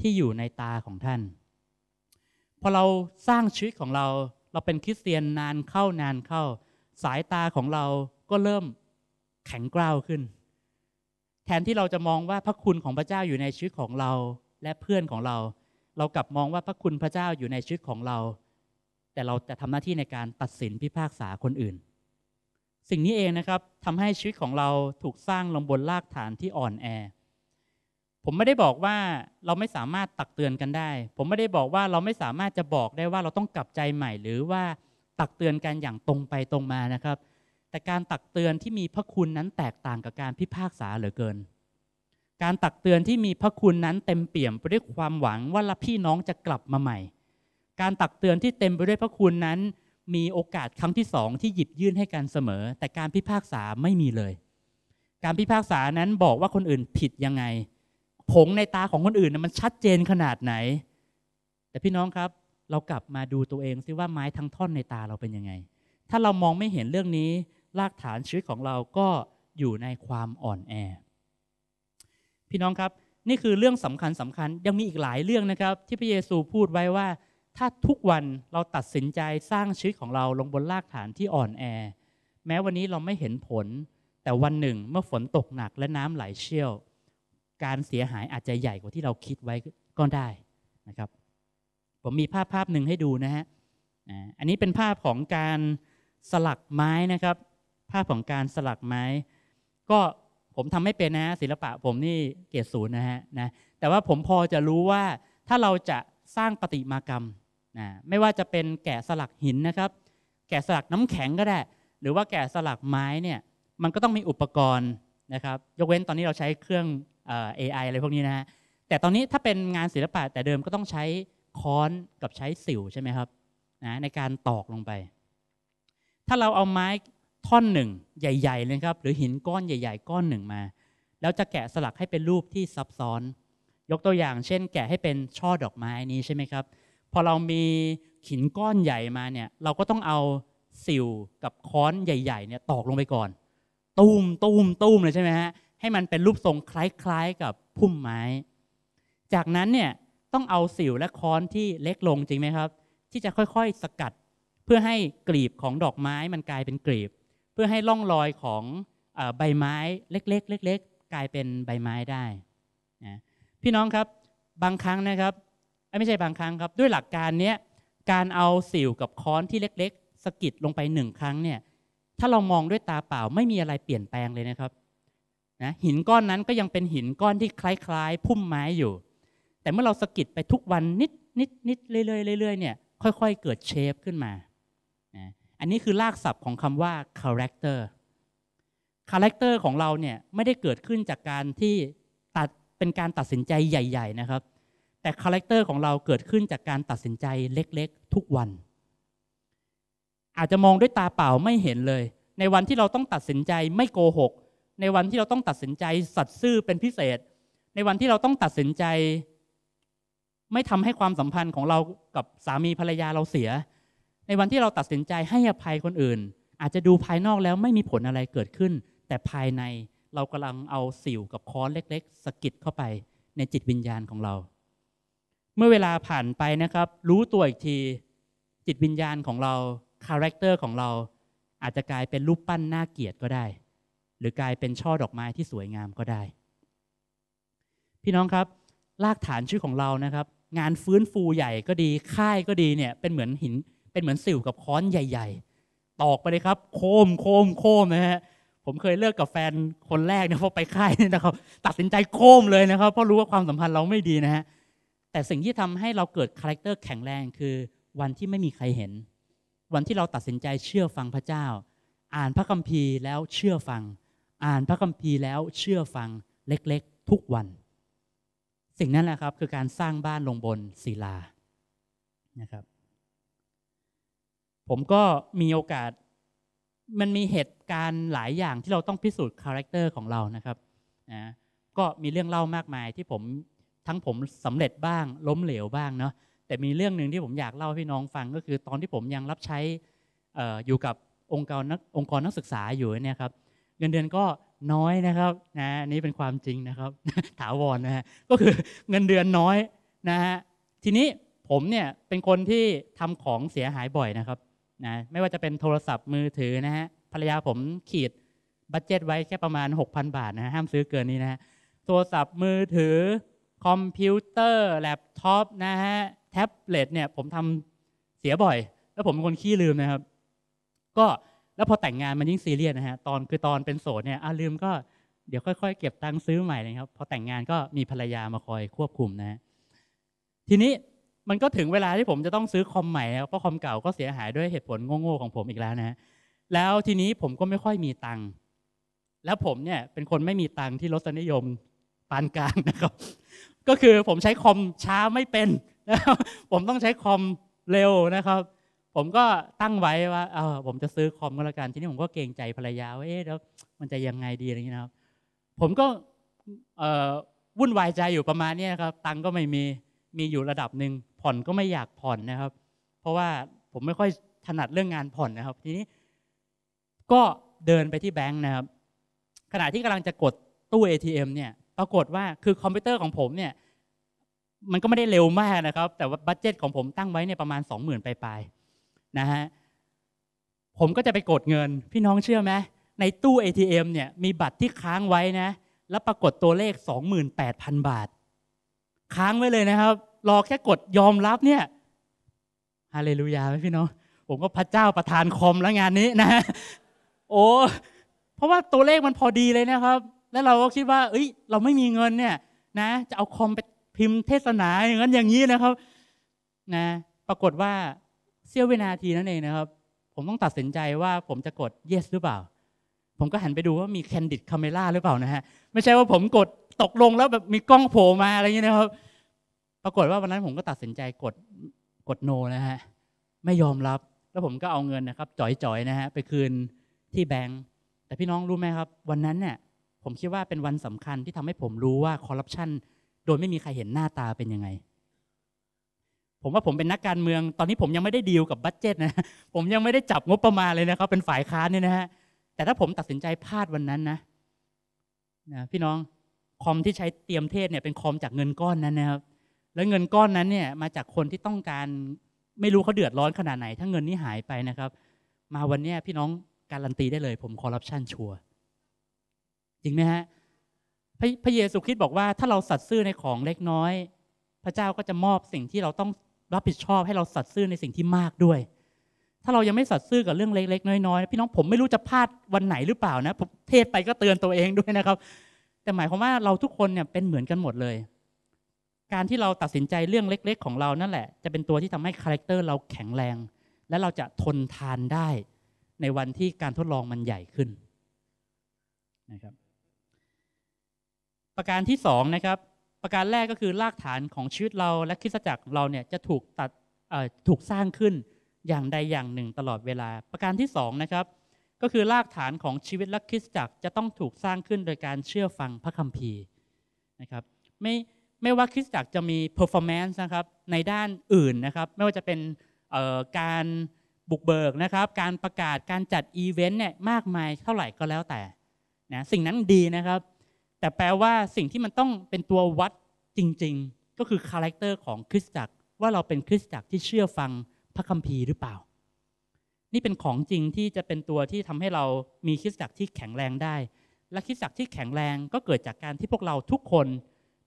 ที่อยู่ในตาของท่าน พอเราสร้างชีวิตของเราเราเป็นคริสเตียนนานเข้านานเข้า สายตาของเราก็เริ่มแข็งกร้าวขึ้นแทนที่เราจะมองว่าพระคุณของพระเจ้าอยู่ในชีวิตของเรา และเพื่อนของเรา เรากลับมองว่าพระคุณพระเจ้าอยู่ในชีวิตของเรา แต่เราจะทำหน้าที่ในการตัดสินพิพากษาคนอื่น สิ่งนี้เองนะครับทำให้ชีวิตของเราถูกสร้างลงบนรากฐานที่อ่อนแอ ผมไม่ได้บอกว่าเราไม่สามารถตักเตือนกันได้ ผมไม่ได้บอกว่าเราไม่สามารถจะบอกได้ว่าเราต้องกลับใจใหม่ หรือว่าตักเตือนกันอย่างตรงไปตรงมานะครับแต่การตักเตือนที่มีพระคุณนั้นแตกต่างกับการพิพากษาเหลือเกิน การตักเตือนที่มีพระคุณนั้น เต็มเปี่ยมไปด้วยความหวังว่าละพี่น้องจะกลับมาใหม่ การตักเตือนที่เต็มไปด้วยพระคุณนั้น มีโอกาสครั้งที่สอง ที่หยิบยื่นให้กันเสมอ แต่การพิพากษาไม่มีเลย การพิพากษานั้นบอกว่าคนอื่นผิดยังไง ผงในตาของคนอื่นมันชัดเจนขนาดไหน แต่พี่น้องครับ เรากลับมาดูตัวเองซิว่าไม้ทั้งท่อนในตาเราเป็นยังไง ถ้าเรามองไม่เห็นเรื่องนี้รากฐานชีวิตของเราก็อยู่ในความอ่อนแอ พี่น้องครับนี่คือเรื่องสำคัญสำคัญยังมีอีกหลายเรื่องนะครับ ที่พระเยซูพูดไว้ว่า ถ้าทุกวันเราตัดสินใจสร้างชีวิตของเราลงบนรากฐานที่อ่อนแอ แม้วันนี้เราไม่เห็นผลแต่วันหนึ่งเมื่อฝนตกหนักและน้ำไหลเชี่ยว การเสียหายอาจจะใหญ่กว่าที่เราคิดไว้ก็ได้นะครับผมมีภาพภาพหนึ่งให้ดูนะฮะอันนี้เป็นภาพของการสลักไม้นะครับภาพของการสลักไม้ ก็ผมทำไม่เป็นนะศิลปะผมนี่เกริศูนย์นะฮะนะแต่ว่าผมพอจะรู้ว่าถ้าเราจะสร้างปฏิมากรรมนะไม่ว่าจะเป็นแกะสลักหินนะครับ แกะสลักน้ำแข็งก็ได้ หรือว่าแกะสลักไม้เนี่ยมันก็ต้องมีอุปกรณ์นะครับยกเว้นตอนนี้เราใช้เครื่องเอไออะไรพวกนี้นะฮะแต่ตอนนี้ถ้าเป็นงานศิลปะแต่เดิมก็ต้องใช้ค้อนกับใช้สิวใช่ไหมครับนะในการตอกลงไป ถ้าเราเอาไม้ท่อนหนึ่งใหญ่ๆเลยครับหรือหินก้อนใหญ่ ๆ ก้อนหนึ่งมา แล้วจะแกะสลักให้เป็นรูปที่ซับซ้อน ยกตัวอย่างเช่น แกะให้เป็นช่อดอกไม้นี้ใช่ไหมครับ พอเรามีหินก้อนใหญ่มาเนี่ยเราก็ต้องเอาสิวกับค้อนใหญ่ๆเนี่ยตอกลงไปก่อน ตูมตูมตูมเลยใช่ไหมฮะให้มันเป็นรูปทรงคล้าย ๆ กับพุ่มไม้ จากนั้นเนี่ยต้องเอาสิวและค้อนที่เล็กลงจริงไหมครับ ที่จะค่อยๆสกัดเพื่อให้กลีบของดอกไม้มันกลายเป็นกลีบเพื่อให้ล่องรอยของใบไม้เล็กๆ เล็กๆกลายเป็นใบไม้ได้นะพี่น้องครับบางครั้งนะครับไม่ใช่บางครั้งครับ ด้วยหลักการนี้การเอาสิวกับค้อนที่เล็กๆ สกิดลงไปหนึ่งครั้งเนี่ยถ้าเรามองด้วยตาเปล่าไม่มีอะไรเปลี่ยนแปลงเลยนะครับนะหินก้อนนั้นก็ยังเป็นหินก้อนที่คล้าย ๆ พุ่มไม้อยู่ แต่เมื่อเราสกิดไปทุกวันนิดนิดนิดเรื่อยๆเรื่อยๆเนี่ยค่อย ๆเกิดเชฟขึ้นมาอันนี้คือรากศัพท์ของคำว่า character character ของเราเนี่ยไม่ได้เกิดขึ้นจากการที่ตัดเป็นการตัดสินใจใหญ่ ๆนะครับ แต่ character ของเราเกิดขึ้นจากการตัดสินใจเล็กๆ ทุกวัน อาจจะมองด้วยตาเปล่าไม่เห็นเลยในวันที่เราต้องตัดสินใจไม่โกหกในวันที่เราต้องตัดสินใจสัตซ์ซื่อเป็นพิเศษ ในวันที่เราต้องตัดสินใจ ไม่ทำให้ความสัมพันธ์ของเรากับสามีภรรยาเราเสียในวันที่เราตัดสินใจให้อภัยคนอื่น อาจจะดูภายนอกแล้วไม่มีผลอะไรเกิดขึ้น แต่ภายในเรากำลังเอาสิวกับค้อนเล็กๆสกิดเข้าไป ในจิตวิญญาณของเรา เมื่อเวลาผ่านไปนะครับ รู้ตัวอีกทีจิตวิญญาณของเราคาแรคเตอร์ของเรา อาจจะกลายเป็นรูปปั้นน่าเกียดก็ได้ หรือกลายเป็นช่อดอกไม้ที่สวยงามก็ได้ พี่น้องครับรากฐานชื่อของเรานะครับ งานฟื้นฟูใหญ่ก็ดีค่ายก็ดีเนี่ยเป็นเหมือนหินเป็นเหมือนสิวกับค้อนใหญ่ ๆ ตอกไปเลยครับ โคม โคม โคมนะฮะผมเคยเลิกกับแฟนคนแรกเนียเพราะไปค่ายนี่นะครับ ตัดสินใจโคมเลยนะครับเพราะรู้ว่าความสัมพันธ์เราไม่ดีนะฮะแต่สิ่งที่ทำให้เราเกิดคาแรคเตอร์แข็งแรงคือ วันที่ไม่มีใครเห็น วันที่เราตัดสินใจเชื่อฟังพระเจ้า อ่านพระคัมภีร์แล้วเชื่อฟัง อ่านพระคัมภีร์แล้วเชื่อฟังเล็กๆ ทุกวัน สิ่งนั้นแหละครับคือการสร้างบ้านลงบนศิลานะครับผมก็มีโอกาสมันมีเหตุการณ์หลายอย่างที่เราต้องพิสูจน์คาแรคเตอร์ของเรานะครับนะก็มีเรื่องเล่ามากมายที่ผมทั้งผมสำเร็จบ้าง ล้มเหลวบ้างเนาะแต่มีเรื่องหนึ่งที่ผมอยากเล่าพี่น้องฟัง ก็คือตอนที่ผมยังรับใช้ออยู่กับองค์กรนักองค์กรนักศึกษาอยู่เนี่ยครับ เงินเดือนก็น้อยนะครับนะนี่เป็นความจริงนะครับ ถาวรนนะฮะก็คือเงินเดือนน้อยนะฮะทีนี้ผมเนี่ย เป็นคนที่ทำของเสียหายบ่อยนะครับนะไม่ว่าจะเป็นโทรศัพท์มือถือนะฮะภรรยาผมขีดบัตเจ็ตไว้แค่ประมาณ 6,000 บาทนะห้ามซื้อเกินนี้นะฮะโทรศัพท์มือถือคอมพิวเตอร์แล็ปท็อปนะฮะแท็บเล็ตเนี่ยผมทำเสียบ่อย แล้วผมเป็นคนขี้ลืมนะครับ ก็แล้วพอแต่งงานมันยิ่งซีเรียสนะฮะตอนคือตอนเป็นโสดเนี่ยอาลืมก็เดี๋ยวค่อยๆ เก็บตังค์ซื้อใหม่นะครับ พอแต่งงานก็มีภรรยามาคอยควบคุมนะ ทีนี้มันก็ถึงเวลาที่ผมจะต้องซื้อคอมใหม่เพราะคอมเก่าก็เสียหายด้วยเหตุผลโง่ๆของผมอีกแล้วนะแล้วทีนี้ผมก็ไม่ค่อยมีตังค์แล้วผมเนี่ยเป็นคนไม่มีตังค์ที่รสนิยมปานกลางนะครับ ก็คือผมใช้คอมช้าไม่เป็นนะผมต้องใช้คอมเร็วนะครับ ผมก็ตั้งไว้ว่าเออผมจะซื้อคอมก็แล้วกันทีนี้ผมก็เกรงใจภรรยาว่าเอ๊ะแล้วมันจะยังไงดีอะไรอย่างี้นะครับ ผมก็วุ่นวายใจอยู่ประมาณนี้ครับตังก็ไม่มีมีอยู่ระดับหนึ่ง่อนก็ไม่อยากผ่อนนะครับ เพราะว่าผมไม่ค่อยถนัดเรื่องงานผ่อนนะครับ ทีนี้ ก็เดินไปที่แบงค์นะครับ ขณะที่กำลังจะกดตู้ ATM เนี่ย ปรากฏว่าคือคอมพิวเตอร์ของผมเนี่ย มันก็ไม่ได้เร็วมากนะครับ แต่ว่าบัตเจตของผมตั้งไว้เนี่ยประมาณ 20,000ไปลายๆนะฮะผมก็จะไปกดเงิน พี่น้องเชื่อไหมในตู้ ATM เนี่ยมีบัตรที่ค้างไว้นะ แล้วปรากฏตัวเลข28,000 บาท ค้างไว้เลยนะครับรอแค่กดยอมรับเนี่ยฮาเลลูยาไหมพี่น้องผมก็พระเจ้าประทานคอมแล้วงานนี้นะโอ้เพราะว่าตัวเลขมันพอดีเลยนะครับ แล้วเราก็คิดว่าเอ้ย เราไม่มีเงินเนี่ย นะจะเอาคอมไปพิมพ์เทศนาอย่างนั้นอย่างนี้นะครับ นะ ปรากฏว่า เสี้ยววินาทีนั่นเองนะครับ ผมต้องตัดสินใจว่าผมจะกด yes หรือเปล่า ผมก็หันไปดูว่ามีแคนดิดคาเมล่าหรือเปล่านะฮะไม่ใช่ว่าผมกดตกลง แล้วแบบมีกล้องโผล่มาอะไรอย่างนี้นะครับปรากฏว่าวันนั้นผมก็ตัดสินใจกดกดโนนะฮะไม่ยอมรับ แล้วผมก็เอาเงินนะครับ จ่อยๆนะฮะไปคืนที่แบงก์แต่พี่น้องรู้ไหมครับวันนั้นเนี่ย ผมคิดว่าเป็นวันสำคัญที่ทำให้ผมรู้ว่าคอร์รัปชันโดยไม่มีใครเห็นหน้าตาเป็นยังไง ผมว่าผมเป็นนักการเมือง ตอนนี้ผมยังไม่ได้ดีลกับบัตเจตนะ ผมยังไม่ได้จับงบประมาณเลยนะครับ เป็นฝ่ายค้านเนี่ยนะฮะ แต่ถ้าผมตัดสินใจพลาดวันนั้นนะนะพี่น้องคอมที่ใช้เตรียมเทศเนี่ย เป็นคอมจากเงินก้อนนั้นนะครับแล้วเงินก้อนนั้นเนี่ยมาจากคนที่ต้องการไม่รู้เขาเดือดร้อนขนาดไหน ถ้าเงินนี้หายไปนะครับ มาวันนี้พี่น้องการันตีได้เลยผมคอร์รัปชันชัวจริงไหมฮะพระพระเยซูคริสต์บอกว่า ถ้าเราสัตซ์ซื่อในของเล็กน้อย พระเจ้าก็จะมอบสิ่งที่เราต้องรับผิดชอบ ให้เราสัตซ์ซื่อในสิ่งที่มากด้วย ถ้าเรายังไม่สัตซ์ซื่อกับเรื่องเล็กๆน้อยๆพี่น้องผมไม่รู้จะพลาดวันไหนหรือเปล่านะผมเทศไปก็เตือนตัวเองด้วยนะครับ แต่หมายความว่าเราทุกคนเนี่ยเป็นเหมือนกันหมดเลยการที่เราตัดสินใจเรื่องเล็กๆ ของเรานั่นแหละ จะเป็นตัวที่ทำให้คาแรคเตอร์เราแข็งแรง และเราจะทนทานได้ในวันที่การทดลองมันใหญ่ขึ้นนะครับประการที่2นะครับประการแรกก็คือรากฐานของชีวิตเราและคริสจักรเราเนี่ยจะถูกตัดถูกสร้างขึ้นอย่างใดอย่างหนึ่งตลอดเวลา ประการที่2นะครับก็คือรากฐานของชีวิตและคริสจักรจะต้องถูกสร้างขึ้นโดยการเชื่อฟังพระคัมภีร์นะครับ ไม่ไม่ว่าคริสตจักรจะมี performance นะครับในด้านอื่นนะครับไม่ว่าจะเป็นการบุกเบิกนะครับการประกาศการจัดอีเวนต์เนี่ยมากมายเท่าไหร่ก็แล้วแต่นะสิ่งนั้นดีนะครับ แต่แปลว่าสิ่งที่มันต้องเป็นตัววัดจริง ๆ ก็คือคาแรคเตอร์ของคริสตจักรว่าเราเป็นคริสตจักรที่เชื่อฟังพระคัมภีร์หรือเปล่า นี่เป็นของจริงที่จะเป็นตัวที่ทำให้เรามีคริสตจักรที่แข็งแรงได้ และคริสตจักรที่แข็งแรงก็เกิดจากการที่พวกเราทุกคน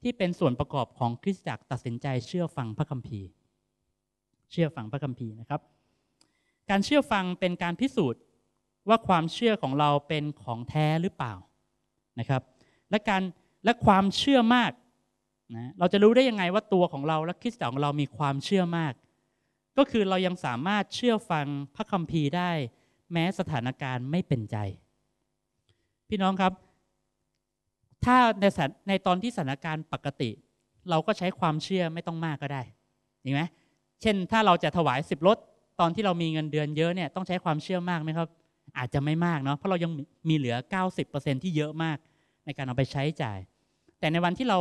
ที่เป็นส่วนประกอบของคริสตจักรตัดสินใจเชื่อฟังพระคัมภีร์ เชื่อฟังพระคัมภีร์นะครับ การเชื่อฟังเป็นการพิสูจน์ว่าความเชื่อของเราเป็นของแท้หรือเปล่านะครับ และการและความเชื่อมากนะเราจะรู้ได้ยังไงว่าตัวของเราและคริสตจักรของเรามีความเชื่อมาก ก็คือเรายังสามารถเชื่อฟังพระคัมภีร์ได้ แม้สถานการณ์ไม่เป็นใจ พี่น้องครับถ้าในในตอนที่สถานการณ์ปกติ เราก็ใช้ความเชื่อไม่ต้องมากก็ได้เห็นไหมเช่นถ้าเราจะถวายสิบรถตอนที่เรามีเงินเดือนเยอะเนี่ยต้องใช้ความเชื่อมากไหมครับ อาจจะไม่มากเนาะเพราะเรายังมีเหลือ 90%ที่เยอะมากในการเอาไปใช้จ่าย แต่ในวันที่เรา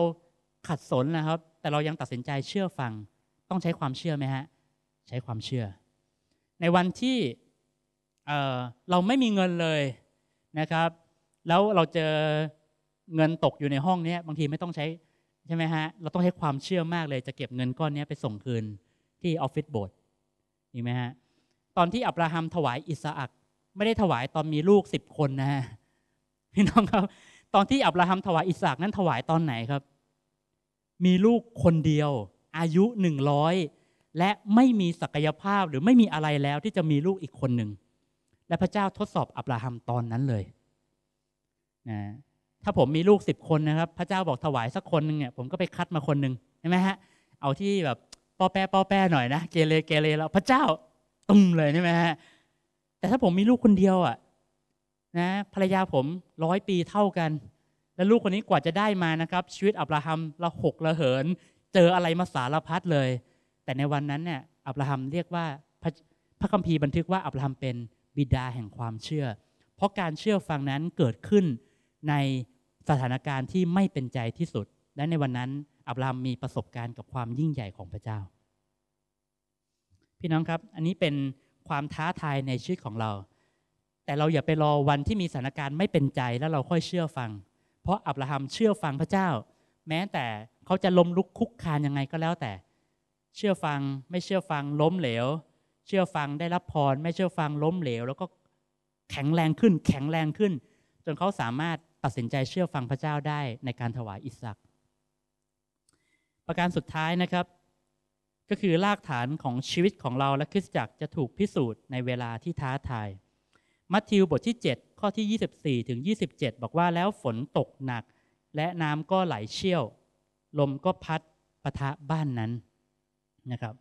ขัดสนนะครับ แต่เรายังตัดสินใจเชื่อฟังต้องใช้ความเชื่อไหมฮะใช้ความเชื่อ ในวันที่เเราไม่มีเงินเลยนะครับ แล้วเราเจอเงินตกอยู่ในห้องนี้บางทีไม่ต้องใช้ ใช่ไหมฮะเราต้องใช้ความเชื่อมากเลยจะเก็บเงินก้อนนี้ไปส่งคืนที่ออฟฟิศโบสถ์หีนไหมฮะตอนที่อับราฮัมถวายอิสอักไม่ได้ถวายตอนมีลูกสิบคนนะฮะพี่น้องครับ ตอนที่อับราฮัมถวายอิสอักนั้นถวายตอนไหนครับ มีลูกคนเดียว อายุหนึ่งร้อยและไม่มีศักยภาพหรือไม่มีอะไรแล้วที่จะมีลูกอีกคนหนึ่ง และพระเจ้าทดสอบอับราฮัมตอนนั้นเลย นะถ้าผมมีลูกสิบคนนะครับ พระเจ้าบอกถวายสักคนนึงเนี่ย ผมก็ไปคัดมาคนหนึ่งใช่ไหมฮะ เอาที่แบบป้อแป้ป้อแป้หน่อยนะ เกเรเกเรแล้วพระเจ้าตุ้มเลยใช่ไหมฮะ แต่ถ้าผมมีลูกคนเดียวอ่ะนะ ภรรยาผมร้อยปีเท่ากัน แล้วลูกคนนี้กว่าจะได้มานะครับ ชีวิตอับราฮัมละหกละเหิน เจออะไรมาสารพัดเลย แต่ในวันนั้นเนี่ยอับราฮัมเรียกว่าพระพระคัมภีร์บันทึกว่าอับราฮัมเป็นบิดาแห่งความเชื่อ เพราะการเชื่อฟังนั้นเกิดขึ้นในสถานการณ์ที่ไม่เป็นใจที่สุด และในวันนั้นอับรามมีประสบการณ์กับความยิ่งใหญ่ของพระเจ้า พี่น้องครับอันนี้เป็นความท้าทายในชีวิตของเรา แต่เราอย่าไปรอวันที่มีสถานการณ์ไม่เป็นใจแล้วเราค่อยเชื่อฟัง เพราะอับราฮัมเชื่อฟังพระเจ้า แม้แต่เขาจะล้มลุกคุกคานยังไงก็แล้วแต่ เชื่อฟังไม่เชื่อฟังล้มเหลว เชื่อฟังได้รับพร ไม่เชื่อฟังล้มเหลว แล้วก็แข็งแรงขึ้น แข็งแรงขึ้น จนเขาสามารถตัดสินใจเชื่อฟังพระเจ้าได้ในการถวายอิสระประการสุดท้ายนะครับ ก็คือรากฐานของชีวิตของเราและคริสตจักรจะถูกพิสูจน์ในเวลาที่ท้าทาย มัทธิวบทที่ 7 ข้อที่ 24 ถึง 27 บอกว่าแล้วฝนตกหนัก และน้ำก็ไหลเชี่ยว ลมก็พัดปะทะบ้านนั้นนะครับ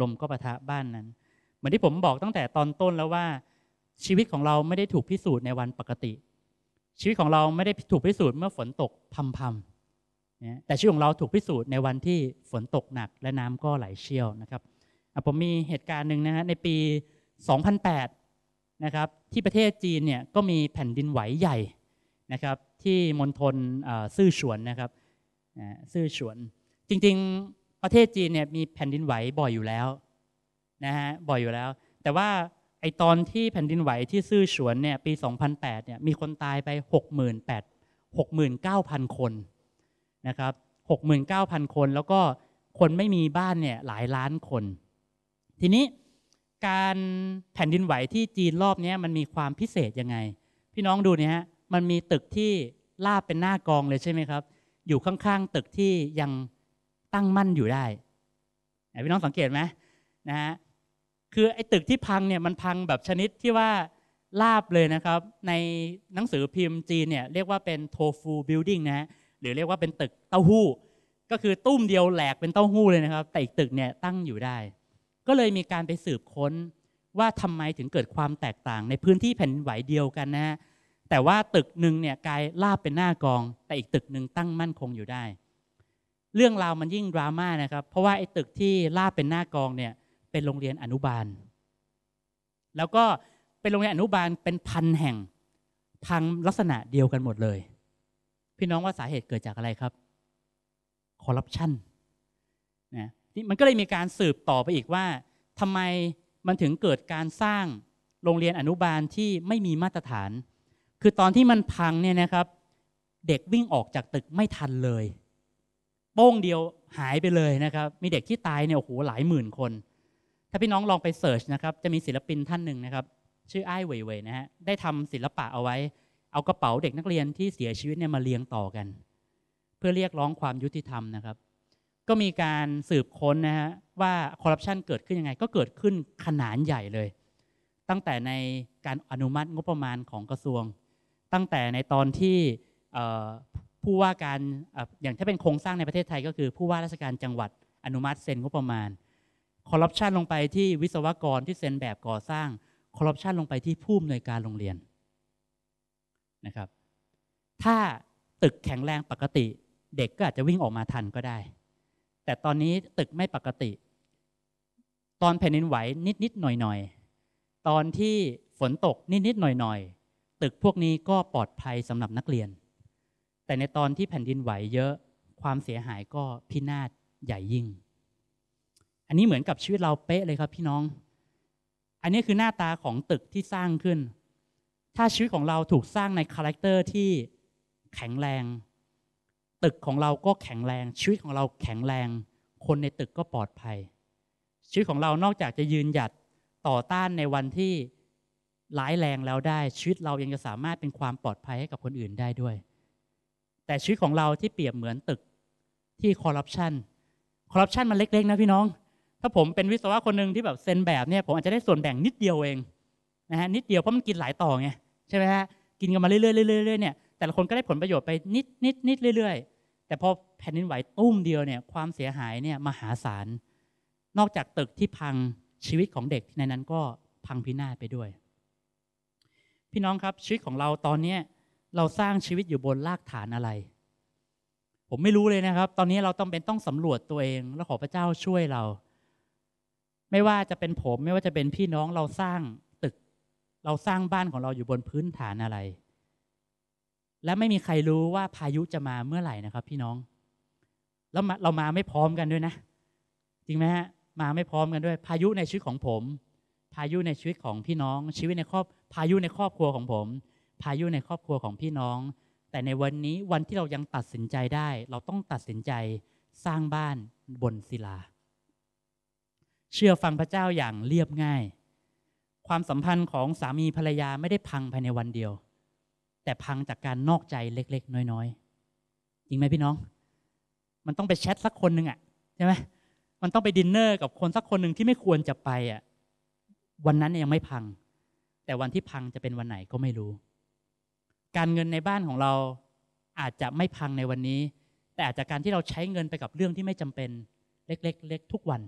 ลมก็ปะทะบ้านนั้น เหมือนที่ผมบอกตั้งแต่ตอนต้นแล้วว่า ชีวิตของเราไม่ได้ถูกพิสูจน์ในวันปกติชีวิตของเราไม่ได้ถูกพิสูจน์เมื่อฝนตกพำๆนแต่ชีวิตของเราถูกพิสูจน์ในวันที่ฝนตกหนักและน้ำก็ไหลเชี่ยวนะครับผมมีเหตุการณ์หนึ่งนะฮะในปี2008นะครับที่ประเทศจีนเนี่ยก็มีแผ่นดินไหวใหญ่นะครับ ที่มณฑลซื่อฉวนนะครับซื่อฉวน จริง ๆประเทศจีนเนี่ยมีแผ่นดินไหวบ่อยอยู่แล้วนะฮะบ่อยอยู่แล้ว แต่ว่าไอตอนที่แผ่นดินไหวที่ซื่อฉวนเนี่ยปี 2008 เนี่ยมีคนตายไป 68 69,000 คนนะครับ 69,000 คน แล้วก็คนไม่มีบ้านเนี่ยหลายล้านคน ทีนี้การแผ่นดินไหวที่จีนรอบนี้มันมีความพิเศษยังไง พี่น้องดูเนี่ยมันมีตึกที่ลาบเป็นหน้ากองเลยใช่ไหมครับ อยู่ข้างๆ ตึกที่ยังตั้งมั่นอยู่ได้ พี่น้องสังเกตไหมนะฮะคือไอ้ตึกที่พังเนี่ยมันพังแบบชนิดที่ว่าลาบเลยนะครับ ในหนังสือพิมพ์จีนเนี่ยเรียกว่าเป็นโทฟูบิลดิ่งนะหรือเรียกว่าเป็นตึกเต้าหู้ ก็คือตุ้มเดียวแหลกเป็นเต้าหู้เลยนะครับ แต่อีกตึกเนี่ยตั้งอยู่ได้ ก็เลยมีการไปสืบค้นว่าทำไมถึงเกิดความแตกต่าง ในพื้นที่แผ่นไหวเดียวกันนะะแต่ว่าตึกหนึ่งเนี่ยกลายลาบเป็นหน้ากอง แต่อีกตึกหนึ่งตั้งมั่นคงอยู่ได้ เรื่องราวมันยิ่งดราม่านะครับ เพราะว่าไอ้ตึกที่ลาบเป็นหน้ากองเนี่ยเป็นโรงเรียนอนุบาล แล้วก็เป็นโรงเรียนอนุบาลเป็นพันแห่งพังลักษณะเดียวกันหมดเลย พี่น้องว่าสาเหตุเกิดจากอะไรครับคอร์รัปชันนะนี่มันก็เลยมีการสืบต่อไปอีกว่าทำไมมันถึงเกิดการสร้างโรงเรียนอนุบาลที่ไม่มีมาตรฐาน คือตอนที่มันพังเนี่ยนะครับ เด็กวิ่งออกจากตึกไม่ทันเลย โป้งเดียวหายไปเลยนะครับ มีเด็กที่ตายเนี่ยโอ้โหหลายหมื่นคนถ้าพี่น้องลองไปเสิร์ชนะครับจะมีศิลปินท่านหนึ่งนะครับชื่อไอ้เว่ยๆนะฮะได้ทำศิลปะเอาไว้ เอากระเป๋าเด็กนักเรียนที่เสียชีวิตเนี่ยมาเรียงต่อกัน เพื่อเรียกร้องความยุติธรรมนะครับก็มีการสืบค้นนะฮะว่าคอร์รัปชันเกิดขึ้นยังไงก็เกิดขึ้นขนาดใหญ่เลย ตั้งแต่ในการอนุมัติงบประมาณของกระทรวง ตั้งแต่ในตอนที่ผู้ว่าการอย่างถ้าเป็นโครงสร้างในประเทศไทย ก็คือ ผู้ว่าราชการจังหวัดอนุมัติเซ็นงบประมาณคอร์รัปชันลงไปที่วิศวกรที่เซ็นแบบก่อสร้างคอร์รัปชันลงไปที่ผู้อำนวยการโรงเรียนนะครับถ้าตึกแข็งแรงปกติเด็กก็อาจจะวิ่งออกมาทันก็ได้ แต่ตอนนี้ตึกไม่ปกติ ตอนแผ่นดินไหวนิดนิดหน่อยหน่อยตอนที่ฝนตกนิดนิดหน่อยหน่อยตึกพวกนี้ก็ปลอดภัยสำหรับนักเรียน แต่ในตอนที่แผ่นดินไหวเยอะความเสียหายก็พินาศใหญ่ยิ่งอันนี้เหมือนกับชีวิตเราเป๊ะเลยครับพี่น้อง อันนี้คือหน้าตาของตึกที่สร้างขึ้น ถ้าชีวิตของเราถูกสร้างในคาแรคเตอร์ที่แข็งแรง ตึกของเราก็แข็งแรง ชีวิตของเราแข็งแรง คนในตึกก็ปลอดภัย ชีวิตของเรานอกจากจะยืนหยัดต่อต้านในวันที่ร้ายแรงแล้วได้ ชีวิตเรายังจะสามารถเป็นความปลอดภัยให้กับคนอื่นได้ด้วย แต่ชีวิตของเราที่เปรียบเหมือนตึกที่คอร์รัปชัน คอร์รัปชันมันเล็กๆนะพี่น้องถ้าผมเป็นวิศวะคนหนึ่งที่แบบเซ็นแบบเนี่ยผมอาจจะได้ส่วนแบ่งนิดเดียวเองนะฮะนิดเดียวเพราะมันกินหลายต่อไงใช่ไหมฮะกินกันมาเรื่อยๆเรื่อยๆเนี่ยแต่ละคนก็ได้ผลประโยชน์ไปนิดนิดนิดเรื่อย ๆ แต่พอแผ่นดินไหวตุ้มเดียวเนี่ยความเสียหายเนี่ยมหาศาล นอกจากตึกที่พังชีวิตของเด็กในนั้นก็พังพินาศไปด้วย พี่น้องครับชีวิตของเราตอนนี้เราสร้างชีวิตอยู่บนรากฐานอะไร ผมไม่รู้เลยนะครับ ตอนนี้เราต้องเป็นต้องสำรวจตัวเองแล้วขอพระเจ้าช่วยเราไม่ว่าจะเป็นผม ไม่ว่าจะเป็นพี่น้องเราสร้างตึก เราสร้างบ้านของเราอยู่บนพื้นฐานอะไร และไม่มีใครรู้ว่าพายุจะมาเมื่อไหร่นะครับ พี่น้องแล้วเรามาไม่พร้อมกันด้วยนะ จริงไหมฮะมาไม่พร้อมกันด้วย พายุในชีวิตของผม พายุในชีวิตของพี่น้องชีวิตในครอบพายุในครอบครัวของผม พายุในครอบครัวของพี่น้อง แต่ในวันนี้วันที่เรายังตัดสินใจได้ เราต้องตัดสินใจสร้างบ้านบนศิลาเชื่อฟังพระเจ้าอย่างเรียบง่าย ความสัมพันธ์ของสามีภรรยาไม่ได้พังภายในวันเดียว แต่พังจากการนอกใจเล็ก ๆ น้อยๆจริงไหมพี่น้อง มันต้องไปแชทสักคนหนึ่งอะใช่ไหมมันต้องไปดินเนอร์กับคนสักคนหนึ่งที่ไม่ควรจะไปอะวันนั้นยังไม่พัง แต่วันที่พังจะเป็นวันไหนก็ไม่รู้ การเงินในบ้านของเราอาจจะไม่พังในวันนี้ แต่อาจจะการที่เราใช้เงินไปกับเรื่องที่ไม่จำเป็นเล็กๆเล็กทุกวัน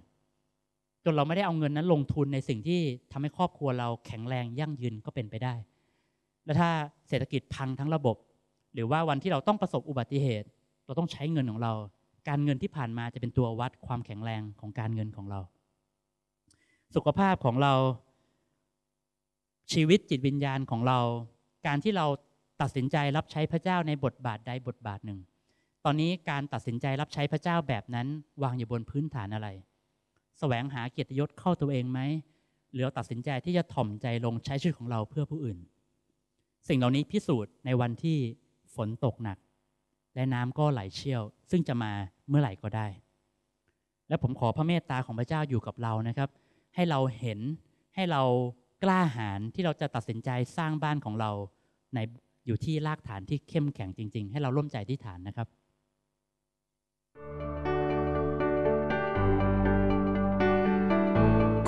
จนเราไม่ได้เอาเงินนั้นลงทุนในสิ่งที่ทำให้ครอบครัวเราแข็งแรงยั่งยืนก็เป็นไปได้ และถ้าเศรษฐกิจพังทั้งระบบ หรือว่าวันที่เราต้องประสบอุบัติเหตุ เราต้องใช้เงินของเรา การเงินที่ผ่านมาจะเป็นตัววัด ความแข็งแรงของการเงินของเรา สุขภาพของเรา ชีวิตจิตวิญญาณของเรา การที่เราตัดสินใจรับใช้พระเจ้าในบทบาทใดบทบาทหนึ่ง ตอนนี้การตัดสินใจรับใช้พระเจ้าแบบนั้นวางอยู่บนพื้นฐานอะไรแสวงหาเกียรติยศเข้าตัวเองไหมหรือเราตัดสินใจที่จะถ่อมใจลงใช้ชีวิตของเราเพื่อผู้อื่น สิ่งเหล่านี้พิสูจน์ในวันที่ฝนตกหนัก และน้ำก็ไหลเชี่ยว ซึ่งจะมาเมื่อไหร่ก็ได้ และผมขอพระเมตตาของพระเจ้าอยู่กับเรานะครับ ให้เราเห็นให้เรากล้าหาญที่เราจะตัดสินใจสร้างบ้านของเราในอยู่ที่รากฐานที่เข้มแข็งจริง ๆ ให้เราร่วมใจที่ฐานนะครับ thank you